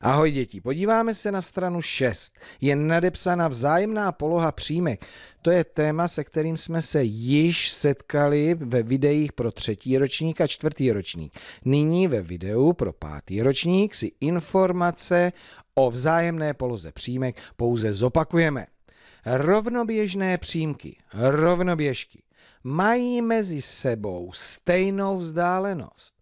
Ahoj děti, podíváme se na stranu 6. Je nadepsána vzájemná poloha příjmek. To je téma, se kterým jsme se již setkali ve videích pro třetí ročník a čtvrtý ročník. Nyní ve videu pro pátý ročník si informace o vzájemné poloze příjmek pouze zopakujeme. Rovnoběžné příjmky, rovnoběžky, mají mezi sebou stejnou vzdálenost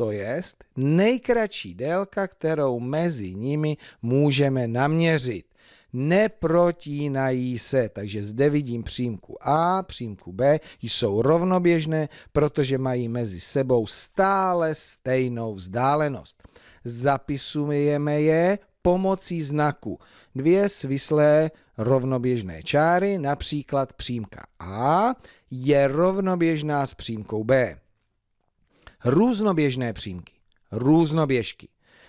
to jest nejkratší délka, kterou mezi nimi můžeme naměřit. Neprotínají se, takže zde vidím přímku A, přímku B, jsou rovnoběžné, protože mají mezi sebou stále stejnou vzdálenost. Zapisujeme je pomocí znaku. Dvě svislé rovnoběžné čáry, například přímka A, je rovnoběžná s přímkou B různoběžné přímky, různoběžky,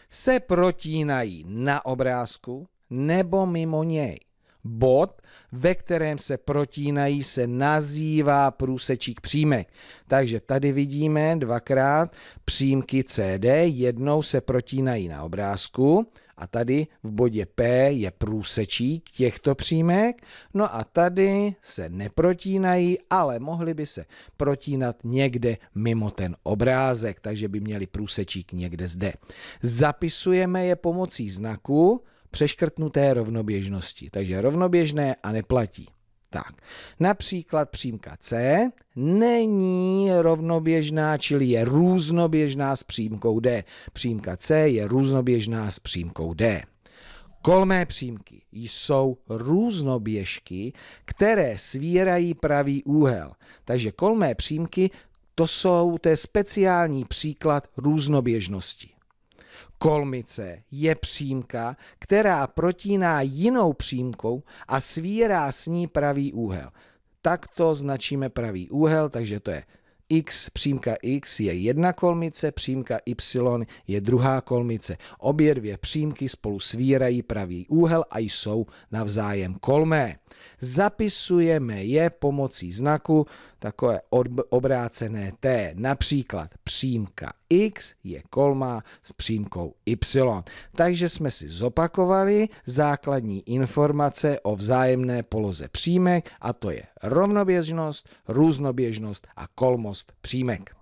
se protínají na obrázku nebo mimo něj. Bod, ve kterém se protínají, se nazývá průsečík přímek. Takže tady vidíme dvakrát přímky CD, jednou se protínají na obrázku a tady v bodě P je průsečík těchto přímek, no a tady se neprotínají, ale mohly by se protínat někde mimo ten obrázek, takže by měli průsečík někde zde. Zapisujeme je pomocí znaku přeškrtnuté rovnoběžnosti, takže rovnoběžné a neplatí. Tak, například přímka C není rovnoběžná, čili je různoběžná s přímkou D. Přímka C je různoběžná s přímkou D. Kolmé přímky jsou různoběžky, které svírají pravý úhel. Takže kolmé přímky to jsou, to je speciální příklad různoběžnosti. Kolmice je přímka, která protíná jinou přímkou a svírá s ní pravý úhel. Takto značíme pravý úhel, takže to je x, přímka x je jedna kolmice, přímka y je druhá kolmice. Obě dvě přímky spolu svírají pravý úhel a jsou navzájem kolmé. Zapisujeme je pomocí znaku takové obrácené T. Například přímka x je kolmá s přímkou y. Takže jsme si zopakovali základní informace o vzájemné poloze přímek a to je rovnoběžnost, různoběžnost a kolmost přímek.